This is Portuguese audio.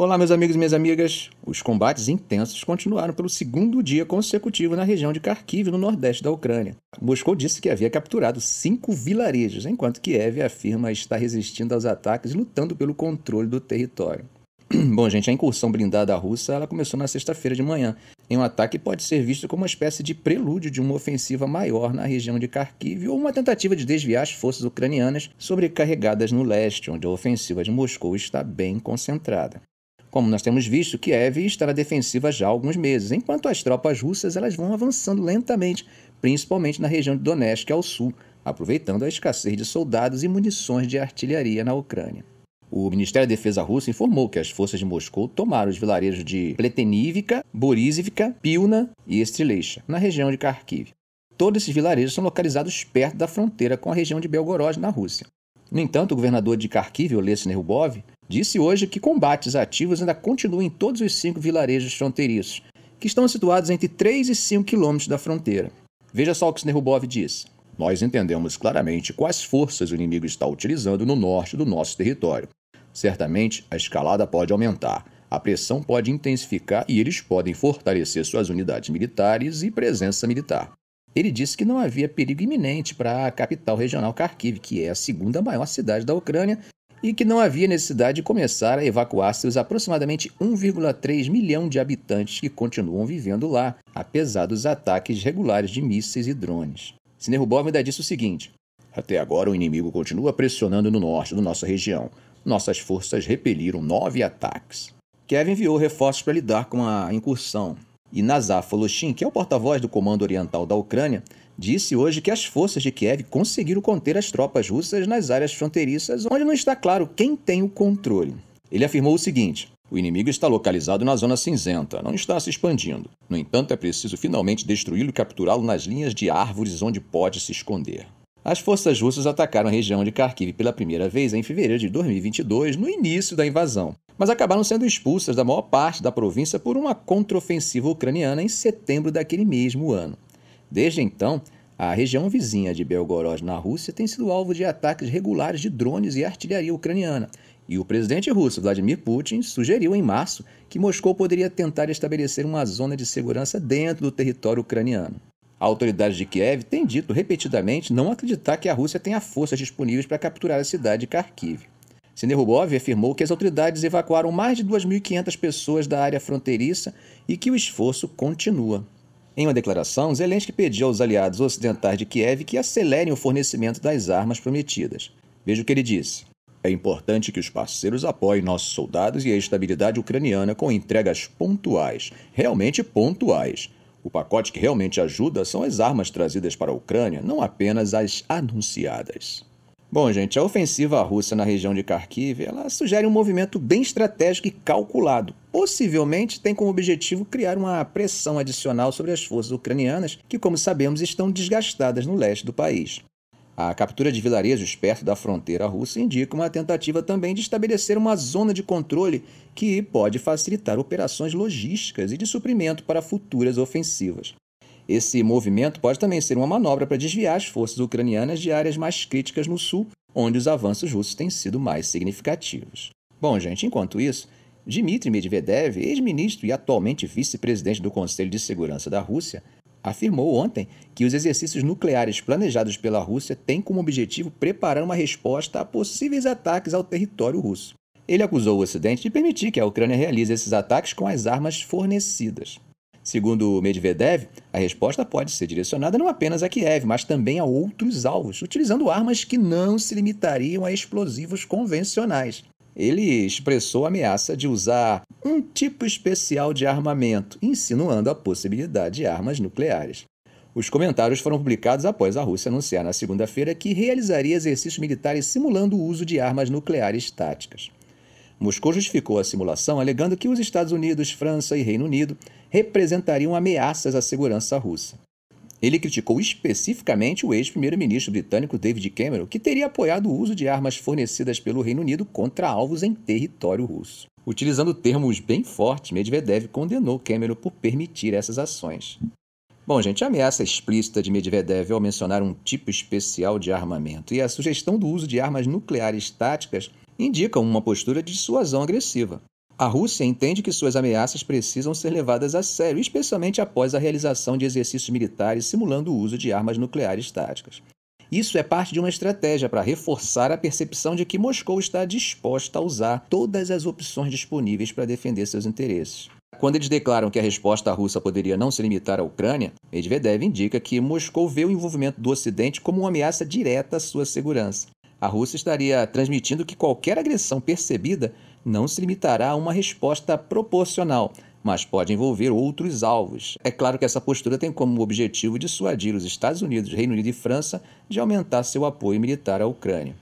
Olá, meus amigos e minhas amigas. Os combates intensos continuaram pelo segundo dia consecutivo na região de Kharkiv, no nordeste da Ucrânia. Moscou disse que havia capturado cinco vilarejos, enquanto Kiev afirma estar resistindo aos ataques e lutando pelo controle do território. Bom, gente, a incursão blindada russa ela começou na sexta-feira de manhã, em um ataque que pode ser visto como uma espécie de prelúdio de uma ofensiva maior na região de Kharkiv ou uma tentativa de desviar as forças ucranianas sobrecarregadas no leste, onde a ofensiva de Moscou está bem concentrada. Como nós temos visto, Kiev estará defensiva já há alguns meses, enquanto as tropas russas elas vão avançando lentamente, principalmente na região de Donetsk ao sul, aproveitando a escassez de soldados e munições de artilharia na Ucrânia. O Ministério da Defesa russo informou que as forças de Moscou tomaram os vilarejos de Pletenivka, Borisivka, Pilna e Estrelecha, na região de Kharkiv. Todos esses vilarejos são localizados perto da fronteira com a região de Belgorod, na Rússia. No entanto, o governador de Kharkiv, Oleksandr Rubov, disse hoje que combates ativos ainda continuam em todos os cinco vilarejos fronteiriços, que estão situados entre 3 e 5 quilômetros da fronteira. Veja só o que Snerbov disse: Nós entendemos claramente quais forças o inimigo está utilizando no norte do nosso território. Certamente, a escalada pode aumentar, a pressão pode intensificar e eles podem fortalecer suas unidades militares e presença militar. Ele disse que não havia perigo iminente para a capital regional Kharkiv, que é a segunda maior cidade da Ucrânia e que não havia necessidade de começar a evacuar seus aproximadamente 1,3 milhão de habitantes que continuam vivendo lá, apesar dos ataques regulares de mísseis e drones. Sinerbov ainda disse o seguinte: Até agora o inimigo continua pressionando no norte da nossa região. Nossas forças repeliram nove ataques. Kevin enviou reforços para lidar com a incursão. E Nazar Foloshin, que é o porta-voz do Comando Oriental da Ucrânia, disse hoje que as forças de Kiev conseguiram conter as tropas russas nas áreas fronteiriças, onde não está claro quem tem o controle. Ele afirmou o seguinte: o inimigo está localizado na zona cinzenta, não está se expandindo. No entanto, é preciso finalmente destruí-lo e capturá-lo nas linhas de árvores onde pode se esconder. As forças russas atacaram a região de Kharkiv pela primeira vez em fevereiro de 2022, no início da invasão, mas acabaram sendo expulsas da maior parte da província por uma contraofensiva ucraniana em setembro daquele mesmo ano. Desde então, a região vizinha de Belgorod, na Rússia, tem sido alvo de ataques regulares de drones e artilharia ucraniana. E o presidente russo Vladimir Putin sugeriu em março que Moscou poderia tentar estabelecer uma zona de segurança dentro do território ucraniano. Autoridades de Kiev têm dito repetidamente não acreditar que a Rússia tenha forças disponíveis para capturar a cidade de Kharkiv. Senerubov afirmou que as autoridades evacuaram mais de 2.500 pessoas da área fronteiriça e que o esforço continua. Em uma declaração, Zelensky pediu aos aliados ocidentais de Kiev que acelerem o fornecimento das armas prometidas. Veja o que ele disse. É importante que os parceiros apoiem nossos soldados e a estabilidade ucraniana com entregas pontuais, realmente pontuais. O pacote que realmente ajuda são as armas trazidas para a Ucrânia, não apenas as anunciadas. Bom, gente, a ofensiva russa na região de Kharkiv ela sugere um movimento bem estratégico e calculado. Possivelmente tem como objetivo criar uma pressão adicional sobre as forças ucranianas, que, como sabemos, estão desgastadas no leste do país. A captura de vilarejos perto da fronteira russa indica uma tentativa também de estabelecer uma zona de controle que pode facilitar operações logísticas e de suprimento para futuras ofensivas. Esse movimento pode também ser uma manobra para desviar as forças ucranianas de áreas mais críticas no sul, onde os avanços russos têm sido mais significativos. Bom, gente, enquanto isso, Dmitry Medvedev, ex-ministro e atualmente vice-presidente do Conselho de Segurança da Rússia, afirmou ontem que os exercícios nucleares planejados pela Rússia têm como objetivo preparar uma resposta a possíveis ataques ao território russo. Ele acusou o Ocidente de permitir que a Ucrânia realize esses ataques com as armas fornecidas. Segundo Medvedev, a resposta pode ser direcionada não apenas a Kiev, mas também a outros alvos, utilizando armas que não se limitariam a explosivos convencionais. Ele expressou a ameaça de usar um tipo especial de armamento, insinuando a possibilidade de armas nucleares. Os comentários foram publicados após a Rússia anunciar na segunda-feira que realizaria exercícios militares simulando o uso de armas nucleares táticas. Moscou justificou a simulação alegando que os Estados Unidos, França e Reino Unido representariam ameaças à segurança russa. Ele criticou especificamente o ex-primeiro-ministro britânico David Cameron, que teria apoiado o uso de armas fornecidas pelo Reino Unido contra alvos em território russo. Utilizando termos bem fortes, Medvedev condenou Cameron por permitir essas ações. Bom, gente, a ameaça explícita de Medvedev ao mencionar um tipo especial de armamento e a sugestão do uso de armas nucleares táticas indicam uma postura de dissuasão agressiva. A Rússia entende que suas ameaças precisam ser levadas a sério, especialmente após a realização de exercícios militares simulando o uso de armas nucleares táticas. Isso é parte de uma estratégia para reforçar a percepção de que Moscou está disposta a usar todas as opções disponíveis para defender seus interesses. Quando eles declaram que a resposta russa poderia não se limitar à Ucrânia, Medvedev indica que Moscou vê o envolvimento do Ocidente como uma ameaça direta à sua segurança a Rússia estaria transmitindo que qualquer agressão percebida não se limitará a uma resposta proporcional, mas pode envolver outros alvos. É claro que essa postura tem como objetivo dissuadir os Estados Unidos, Reino Unido e França de aumentar seu apoio militar à Ucrânia.